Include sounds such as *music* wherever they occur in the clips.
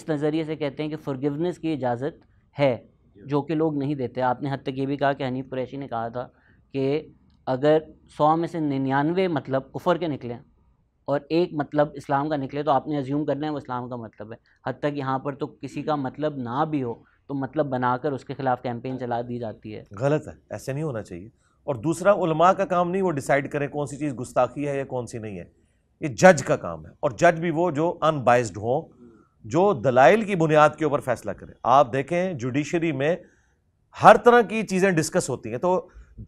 इस नज़रिए से कहते हैं कि फॉरगिवनेस की इजाज़त है जो कि लोग नहीं देते आपने हद तक ये भी कहा कि हनीफ कुरैशी ने कहा था कि अगर सौ में से निन्यानवे मतलब कुफर के निकलें और एक मतलब इस्लाम का निकले तो आपने अज्यूम करना है वो इस्लाम का मतलब है हद तक यहाँ पर तो किसी का मतलब ना भी हो तो मतलब बनाकर उसके खिलाफ कैंपेन चला दी जाती है गलत है ऐसे नहीं होना चाहिए और दूसरा उलमा का काम नहीं वो डिसाइड करें कौन सी चीज़ गुस्ताखी है या कौन सी नहीं है ये जज का काम है और जज भी वो जो अनबाइस्ड हों जो दलाइल की बुनियाद के ऊपर फैसला करें आप देखें जुडिशरी में हर तरह की चीज़ें डिस्कस होती हैं तो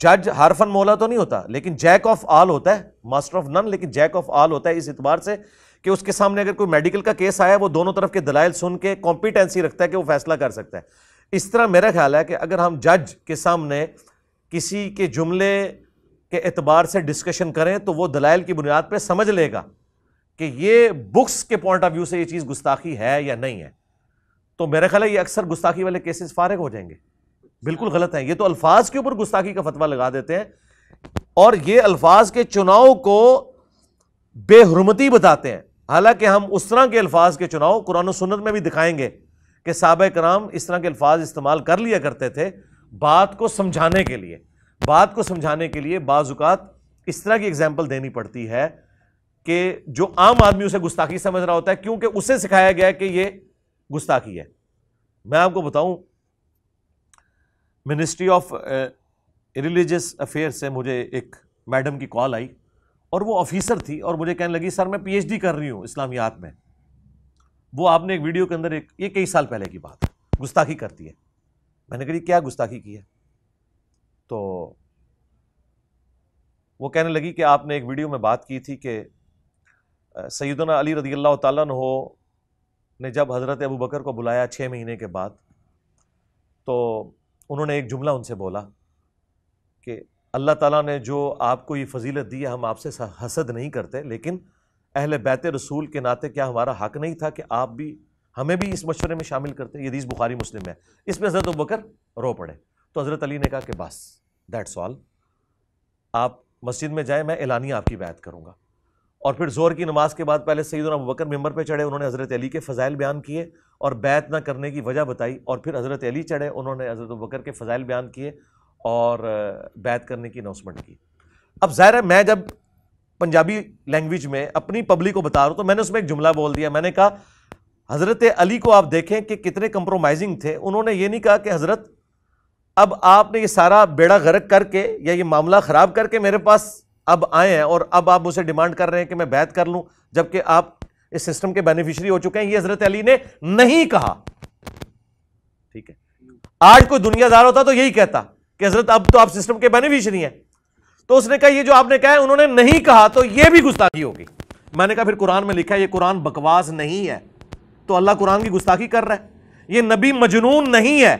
जज हर फन मोला तो नहीं होता लेकिन जैक ऑफ आल होता है मास्टर ऑफ नन लेकिन जैक ऑफ आल होता है इस एतबार से कि उसके सामने अगर कोई मेडिकल का केस आया वो दोनों तरफ के दलाइल सुन के कॉम्पिटेंसी रखता है कि वो फैसला कर सकता है इस तरह मेरा ख्याल है कि अगर हम जज के सामने किसी के जुमले के एतबार से डिस्कशन करें तो वो दलाइल की बुनियाद पर समझ लेगा कि ये बुक्स के पॉइंट ऑफ व्यू से ये चीज़ गुस्ताखी है या नहीं है तो मेरा ख्याल है ये अक्सर गुस्ताखी वाले केसेस फारग हो जाएंगे बिल्कुल गलत है ये तो अल्फाज के ऊपर गुस्ताखी का फतवा लगा देते हैं और ये अल्फाज के चुनाव को बेहरमती बताते हैं हालांकि हम उस तरह के अल्फाज के चुनाव कुरान सुनत में भी दिखाएंगे कि साहब कराम इस तरह के अल्फाज इस्तेमाल कर लिया करते थे बात को समझाने के लिए बात को समझाने के लिए बाज़ात इस तरह की एग्जाम्पल देनी पड़ती है कि जो आम आदमी उसे गुस्ताखी समझ रहा होता है क्योंकि उसे सिखाया गया है कि ये गुस्ताखी है मैं आपको बताऊं मिनिस्ट्री ऑफ रिलीजियस अफेयर से मुझे एक मैडम की कॉल आई और वो ऑफिसर थी और मुझे कहने लगी सर मैं पीएचडी कर रही हूं इस्लामियात में वो आपने एक वीडियो के अंदर एक ये कई साल पहले की बात गुस्ताखी करती है मैंने कही क्या गुस्ताखी की है तो वो कहने लगी कि आपने एक वीडियो में बात की थी कि सैदना अली रदी अल्लाह हो ने जब हज़रत अबू बकर को बुलाया छः महीने के बाद तो उन्होंने एक जुमला उनसे बोला कि अल्लाह ताला ने जो आपको ये फजीलत दी है हम आपसे हसद नहीं करते लेकिन अहल बैत रसूल के नाते क्या हमारा हक नहीं था कि आप भी हमें भी इस मशवरे में शामिल करते ये हदीस बुखारी मुस्लिम है इसमें हज़रत बकर रो पड़े तो हज़रत अली ने कहा कि बस दैट्स ऑल आप मस्जिद में जाएँ मैं एलानी आपकी बैत करूँगा और फिर जोर की नमाज के बाद पहले सईद अबू बकर मेम्बर पर चढ़े उन्होंने हज़रत अली के फ़ज़ाइल बयान किए और बैत ना करने की वजह बताई और फिर हज़रत अली चढ़े उन्होंने हज़रत अबू बकर के फ़ज़ाइल बयान किए और बैत करने की अनाउंसमेंट की अब ज़ाहिर है मैं जब पंजाबी लैंग्वेज में अपनी पब्लिक को बता रहा हूँ तो मैंने उसमें एक जुमला बोल दिया मैंने कहा हज़रत अली को आप देखें कि कितने कंप्रोमाइजिंग थे उन्होंने ये नहीं कहा कि हज़रत अब आपने ये सारा बेड़ा गर्क करके या ये मामला ख़राब करके मेरे पास अब आए हैं और अब आप मुझसे डिमांड कर रहे हैं कि मैं बैत कर लूं जबकि आप इस सिस्टम के बेनिफिशियरी हो चुके हैं ये हजरत अली ने नहीं कहा ठीक है आज कोई दुनियादार होता तो यही कहता कि हजरत अब तो आप सिस्टम के बेनिफिशरी हैं तो उसने कहा ये जो आपने कहा उन्होंने नहीं कहा तो यह भी गुस्ताखी होगी मैंने कहा फिर कुरान में लिखा है ये कुरान बकवास नहीं है तो अल्लाह कुरान की गुस्ताखी कर रहा है ये नबी मजनून नहीं है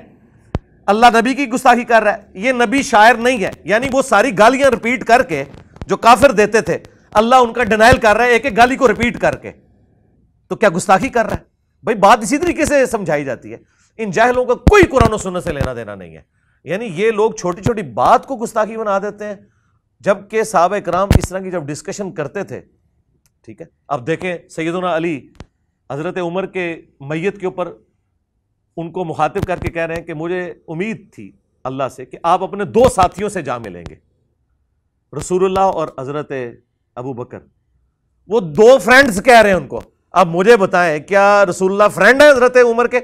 अल्लाह नबी की गुस्ताखी कर रहा है ये नबी शायर नहीं है यानी वो सारी गालियां रिपीट करके जो काफिर देते थे अल्लाह उनका डिनाइल कर रहा है एक एक गाली को रिपीट करके तो क्या गुस्ताखी कर रहा है भाई बात इसी तरीके से समझाई जाती है इन जाहलों का कोई कुरान सुनने से लेना देना नहीं है यानी ये लोग छोटी छोटी बात को गुस्ताखी बना देते हैं जबकि साहब कराम इस तरह की जब डिस्कशन करते थे ठीक है अब देखें सैदुना अली हज़रत उमर के मैत के ऊपर उनको मुखातिब करके कह रहे हैं कि मुझे उम्मीद थी अल्लाह से कि आप अपने दो साथियों से जा मिलेंगे रसूलुल्लाह और हज़रत अबू बकर वो दो फ्रेंड्स कह रहे हैं उनको अब मुझे बताएं क्या रसूलुल्लाह फ्रेंड है हज़रत उमर के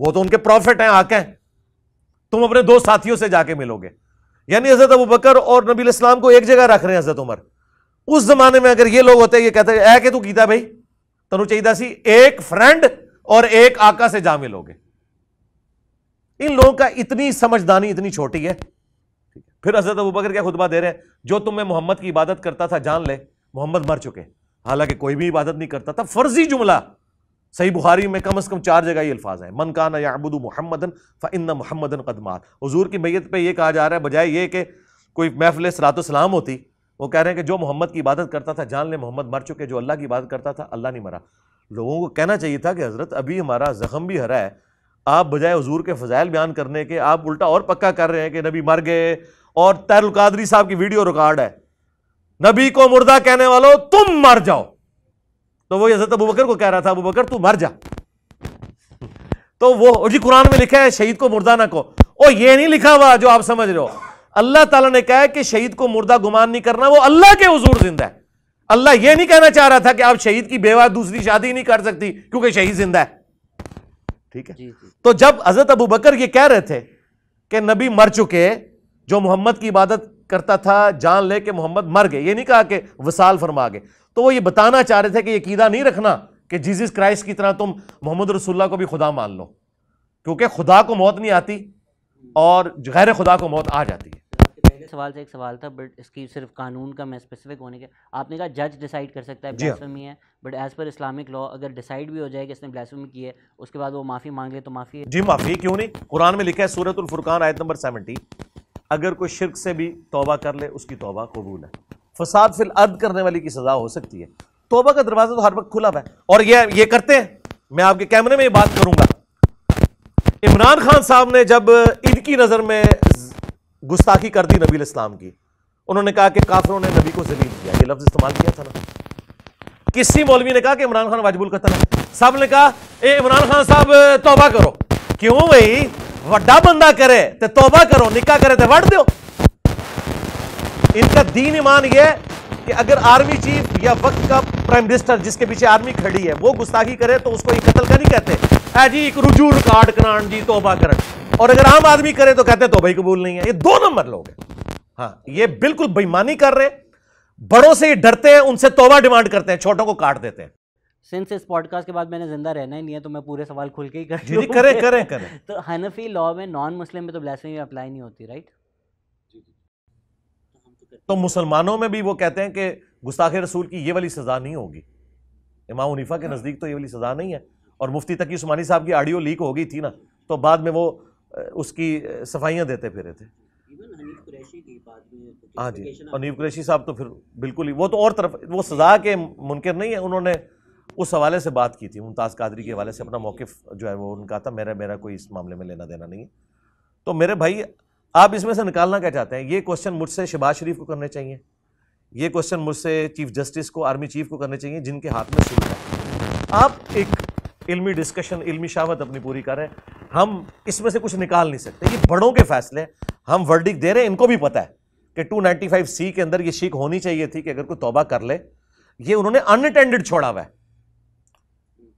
वो तो उनके प्रॉफिट हैं आके तुम अपने दो साथियों से जाके मिलोगे यानी हज़रत अबू बकर और नबी इस्लाम को एक जगह रख रहे हैं हज़रत उमर उस जमाने में अगर ये लोग होते ये कहते ऐ के तू कीता भाई तनु चाहिए सी एक फ्रेंड और एक आका से जा मिलोगे इन लोगों का इतनी समझदानी इतनी छोटी है फिर हजरत अबू बकर क्या खुतबा दे रहे हैं जो तुम्हें मोहम्मद की इबादत करता था जान ले मोहम्मद मर चुके हालांकि कोई भी इबादत नहीं करता था फर्जी जुमला सही बुखारी में कम अज़ कम चार जगह ये अल्फाज हैं मन काना अबुदू मोहम्मदन फ़ा मोहम्मदन कदमार हजूर की मैत पर यह कहा जा रहा है बजाय ये कि कोई महफिल सरात सलाम होती वो कह रहे हैं कि जो मोहम्मद की इबादत करता था जान ले मोहम्मद मर चुके जो अल्लाह की इबादत करता था अल्लाह नहीं मरा लोगों को कहना चाहिए था कि हज़रत अभी हमारा ज़ख़म भी हरा है आप बजाय हजूर के फ़जाइल बयान करने के आप उल्टा और पक्का कर रहे हैं कि नबी मर गए और तैरुल कादरी साहब की वीडियो रिकॉर्ड है नबी को मुर्दा कहने वालों तुम मर जाओ तो वो हजरत अबू बकर को कह रहा था अबू बकर तू मर जा तो वो जी कुरान में लिखा है शहीद को मुर्दा ना को ओ ये नहीं लिखा हुआ जो आप समझ रहे हो अल्लाह ताला ने कहा है कि शहीद को मुर्दा गुमान नहीं करना वो अल्लाह के हजूर जिंदा है अल्लाह ये नहीं कहना चाह रहा था कि आप शहीद की बेवा दूसरी शादी नहीं कर सकती क्योंकि शहीद जिंदा है ठीक है जी, जी। तो जब हजरत अबू बकर ये कह रहे थे कि नबी मर चुके जो मोहम्मद की इबादत करता था जान ले कि मोहम्मद मर गए ये नहीं कहा कि वसाल फरमा गए तो वो ये बताना चाह रहे थे कि यकीदा नहीं रखना कि जीजस क्राइस्ट की तरह तुम मोहम्मद रसुल्ला को भी खुदा मान लो क्योंकि खुदा को मौत नहीं आती और गैर खुदा को मौत आ जाती है पहले सवाल से एक सवाल था बट इसकी सिर्फ कानून का मैं स्पेसिफिक होने के आपने कहा जज डिसाइड कर सकता है ब्लैसफेमी हाँ। है but as per Islamic law अगर डिसाइड भी हो जाए कि इसने ब्लैसफेमी की है उसके बाद वो माफ़ी मांग ले तो माफ़ी जी माफ़ी क्यों नहीं कुरान में लिखा है सूरत फुरकान आयत नंबर सेवेंटी अगर कोई शिरक से भी तोबा कर ले उसकी तोबा कबूल है फसाद फिल अर्द करने वाली की सज़ा हो सकती है तोबा का दरवाज़ा तो हर वक्त खुला हुआ है और ये ये करते हैं मैं आपके कैमरे में ये बात करूंगा इमरान खान साहब ने जब ईद की नज़र में गुस्ताखी कर दी नबी इस्लाम की उन्होंने कहा कि काफरों ने नबी को जलील किया ये लफ्ज़ इस्तेमाल किया था ना किसी मौलवी ने कहा कि इमरान खान वाजबुल कतल है साहब ने कहा ए इमरान खान साहब तोबा करो क्यों भाई ਵੱਡਾ बंदा करे ਤੇ ਤੌਬਾ करो निका करे ਤੇ ਵੜ दो इनका दीन ईमान ये कि अगर आर्मी चीफ या वक्त का प्राइम मिनिस्टर जिसके पीछे आर्मी खड़ी है वो गुस्ताखी करे तो उसको कत्ल का नहीं कहते है जी एक रुजू रिकॉर्ड करान जी तोबा करण और अगर आम आदमी करे तो कहते तो भाई कबूल नहीं है ये दो नंबर लोग हैं हाँ ये बिल्कुल बेईमानी कर रहे बड़ों से ही डरते हैं उनसे तोबा डिमांड करते हैं छोटों को काट देते हैं सिंस इस पॉडकास्ट के बाद मैंने जिंदा रहना ही नहीं है तो मैं पूरे सवाल खुल के ही कर करें करें करें *laughs* तो हनफी लॉ में नॉन मुस्लिम में तो ब्लैसमी अप्लाई नहीं होती राइट तो, तो मुसलमानों में भी वो कहते हैं कि गुस्ताखे रसूल की ये वाली सज़ा नहीं होगी इमाम उनीफा के हाँ। नज़दीक तो ये वाली सज़ा नहीं है और मुफ्ती तकी उस्मानी साहब की ऑडियो लीक हो गई थी ना तो बाद में वो उसकी सफाइयाँ देते फिरे थे हाँ जी अनीब कुरैशी साहब तो फिर बिल्कुल ही वो तो और तरफ वो सज़ा के मुनकर नहीं है उन्होंने उस हवाले से बात की थी मुमताज़ कादरी के हवाले से अपना मौक़ जो है वो उनका था मेरा मेरा कोई इस मामले में लेना देना नहीं है तो मेरे भाई आप इसमें से निकालना क्या चाहते हैं ये क्वेश्चन मुझसे शहबाज शरीफ को करने चाहिए ये क्वेश्चन मुझसे चीफ जस्टिस को आर्मी चीफ को करने चाहिए जिनके हाथ में सुविधा है आप एक इल्मी डिस्कशन इल्मी शावत अपनी पूरी करें हम इसमें से कुछ निकाल नहीं सकते ये बड़ों के फैसले हम वर्डिक दे रहे हैं इनको भी पता है कि 295 सी के अंदर ये शीख होनी चाहिए थी कि अगर कोई तोबा कर ले ये उन्होंने अनअटेंडेड छोड़ा हुआ है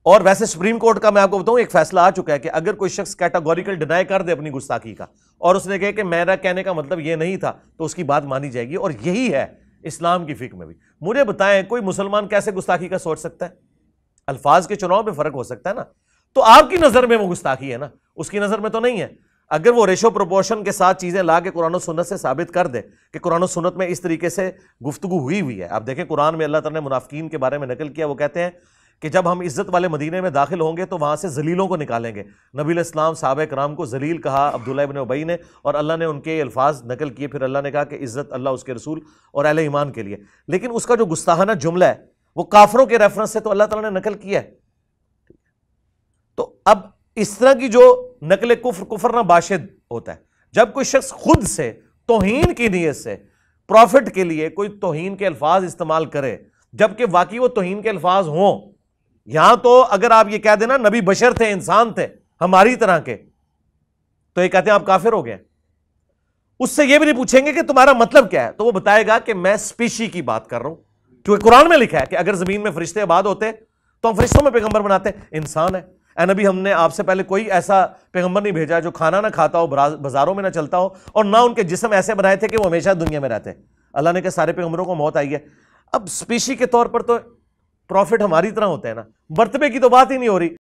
और वैसे सुप्रीम कोर्ट का मैं आपको बताऊं एक फैसला आ चुका है कि अगर कोई शख्स कैटागोरिकल डिनाई कर दे अपनी गुस्ताखी का और उसने कहे कि मेरा कहने का मतलब ये नहीं था तो उसकी बात मानी जाएगी और यही है इस्लाम की फिक्र में भी मुझे बताएं कोई मुसलमान कैसे गुस्ताखी का सोच सकता है अल्फाज के चुनाव में फ़र्क हो सकता है ना तो आपकी नज़र में वो गुस्ताखी है ना उसकी नज़र में तो नहीं है अगर वो रेशो प्रोपोर्शन के साथ चीज़ें ला के कुरान सुनत से साबित कर दे कि कुरान सुनत में इस तरीके से गुफ्तु हुई हुई है आप देखें कुरान में अल्लाह तला ने मुनाफिकीन के बारे में नकल किया वो कहते हैं कि जब हम इज़्ज़त वाले मदीने में दाखिल होंगे तो वहाँ से जलीलों को निकालेंगे नबी इस्लाम साहब कराम को जलील कहा अब्दुल्ला इबन उबई ने और अल्लाह ने उनके अल्फाज नकल किए फिर अल्लाह ने कहा कि इज़्ज़त अल्लाह उसके रसूल और अल ईमान के लिए लेकिन उसका जो गुस्ताहाना जुमला है वो काफरों के रेफरेंस से तो अल्लाह तला ने नकल किया है तो अब इस तरह की जो नकल कुफर कुफर ना बाशिद होता है जब कोई शख्स खुद से तोहन की नीयत से प्रॉफिट के लिए कोई तोहन के अल्फाज इस्तेमाल करे जबकि वाकई वो तोहन के अल्फाज हों यहां तो अगर आप ये कह देना नबी बशर थे इंसान थे हमारी तरह के तो ये कहते हैं आप काफिर हो गए उससे ये भी नहीं पूछेंगे कि तुम्हारा मतलब क्या है तो वो बताएगा कि मैं स्पीशी की बात कर रहा हूं क्योंकि कुरान में लिखा है कि अगर जमीन में फरिश्ते आबाद होते तो हम फरिश्तों में पैगंबर बनाते इंसान है नबी हमने आपसे पहले कोई ऐसा पैगंबर नहीं भेजा जो खाना ना खाता हो बाजारों में ना चलता हो और ना उनके जिसम ऐसे बनाए थे कि वो हमेशा दुनिया में रहते अल्लाह ने कहा सारे पैगंबरों को मौत आई है अब स्पीशी के तौर पर तो प्रॉफिट हमारी तरह होते हैं ना बर्थडे की तो बात ही नहीं हो रही